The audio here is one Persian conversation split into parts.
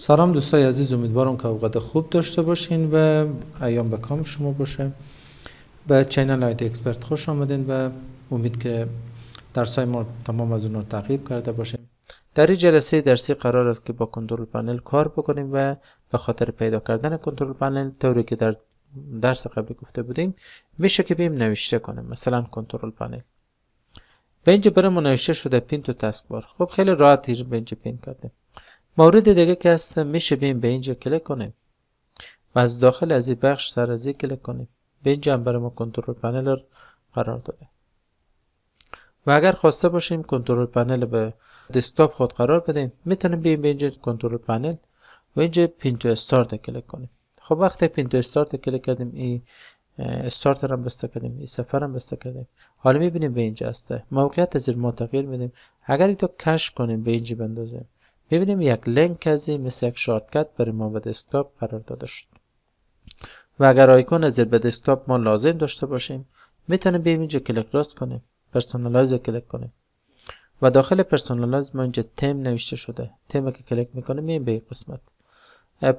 سلام دوستای عزیز امیدوارم که اوقات خوب داشته باشین و ایام به کام شما باشه به چینل آیت اکسپرت خوش آمدین و امید که درس های ما تمام از اون رو تعقیب کرده باشیم در این جلسه درسی قرار است که با کنترل پنل کار بکنیم و به خاطر پیدا کردن کنترل پنل طوری که در درس قبلی گفته بودیم میشه که بیم نوشته کنیم مثلا کنترل پنل به اینجا برمون نوشته شده پین تو تسک بار خب خیلی راحت به اینجا پین کردیم مورد دیگه که هست میشه بیم به اینجا کلک کنیم و از داخل از این بخش سر این کلک کنیم به اینجا هم برای ما کنترل پنل رو قرار داده و اگر خواسته باشیم کنترل پنل به دسکتاپ خود قرار بدیم میتونیم بیم به اینجا کنترل پنل و اینجا پین تو استارت کلک کنیم خب وقتی پین تو استارت کلک کردیم این استارت هم بسته کردیم این سفر هم بسته کردیم حالا میبینیم به اینجا هسته موقعیت زیر ما تغییر میدیم اگر تو کش کنیم به اینجا بندازیم میبینیم یک لینک کسی مثل یک شارتکت برای ما به دسکتاپ قرار داده شد و اگر آیکون از به دسکتاپ ما لازم داشته باشیم میتونیم بیم اینجا کلیک راست کنیم پرسونالایز کلیک کنیم و داخل پرسونالایز ما اینجا تم نوشته شده تم که کلیک میکنیم میایم به قسمت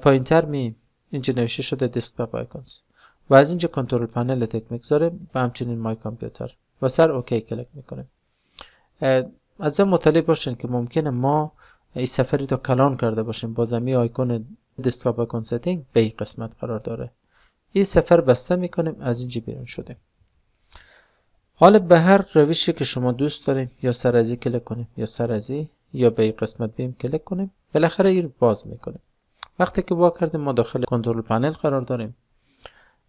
پایینتر میبینیم اینجا نوشته شده دسکتاپ آیکونز و از اینجا کنترل پنل تک میگذاریم و همچنین مای کامپیوتر و سر اوکی کلیک میکنیم از این باشین که ممکنه ما این سفری تو کلان کرده باشیم با زمین آیکون دسکتاپ آیکون ستینگ به این قسمت قرار داره این سفر بسته میکنیم از اینجا بیرون شدیم حالا به هر روشی که شما دوست داریم یا سر ازی کلیک کنیم یا سر ازی یا به این قسمت بیم کلیک کنیم بالاخره این باز میکنیم وقتی که وا کردیم ما داخل کنترل پنل قرار داریم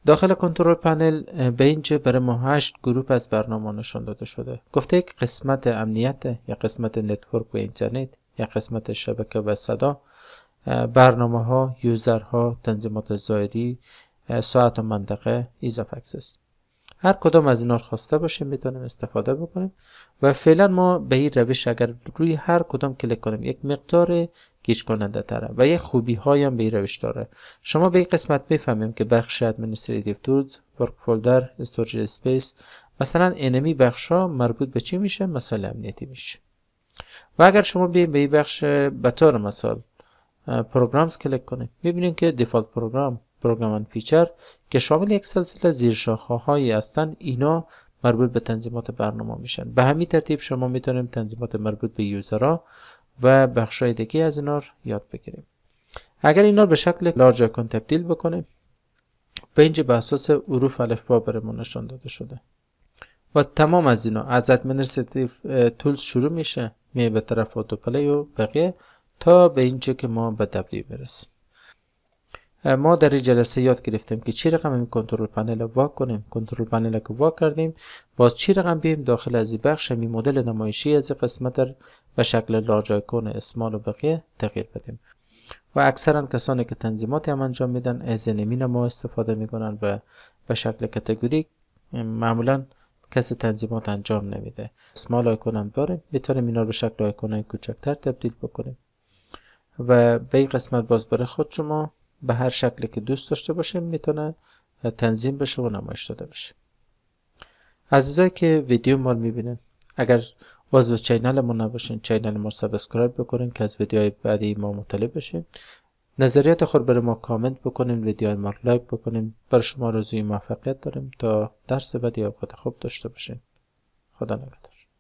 داخل کنترل پنل به اینجا برای ما هشت گروپ از برنامه نشان داده شده گفته یک قسمت امنیت یا قسمت نتورک و اینترنت یک قسمت شبکه و صدا برنامه ها، ها، تنظیمات زایری، ساعت و منطقه، ایزاف اکسس هر کدام از اینا خواسته باشیم میتونیم استفاده بکنیم و فعلا ما به این روش اگر روی هر کدام کلیک کنیم یک مقدار گیج کننده تره و یه خوبی های هم به این روش داره شما به این قسمت بفهمیم که بخش ادمنستریتیو تولز ورک فولدر استوریج اسپیس مثلا انمی بخش ها مربوط به چی میشه مثلا امنیتی میشه و اگر شما بیاییم به این بخش به مثال پروگرامز کلیک کنیم میبینیم که دیفالت پروگرام پروگرام اند فیچر که شامل یک سلسله زیر شاخه هایی هستند اینا مربوط به تنظیمات برنامه میشن به همین ترتیب شما میتونیم تنظیمات مربوط به یوزرها و بخش های دیگه از اینا یاد بگیریم اگر اینا به شکل لارج تبدیل بکنیم به اینجا به اساس حروف الفبا برمون نشان داده شده و تمام از اینا از ادمنستریتیو تولز شروع میشه می به طرف اوتو و بقیه تا به اینجا که ما به دبلی برسیم ما در این جلسه یاد گرفتیم که چی رقم این کنترل پنل وا کنیم کنترل پنل که وا کردیم باز چی رقم بیم داخل از این بخش می مدل نمایشی از قسمت در به شکل لارج آیکون اسمال و بقیه تغییر بدیم و اکثرا کسانی که تنظیمات هم انجام میدن از این ما استفاده میکنن و به شکل کتگوری معمولا کسی تنظیمات انجام نمیده اسمال آیکون هم داریم میتونیم اینا رو به شکل آیکون کوچکتر تبدیل بکنیم و به این قسمت باز برای خود شما به هر شکلی که دوست داشته باشیم میتونه تنظیم بشه و نمایش داده بشه عزیزایی که ویدیو ما رو میبینن اگر باز به چینل ما نباشین چینل ما سابسکرایب بکنین که از ویدیوهای بعدی ما مطلع بشین نظریات خود برای ما کامنت بکنیم ویدیو ما لایک بکنیم بر شما روزی موفقیت داریم تا درس بعدی اوقات خوب داشته باشین خدا نگهدار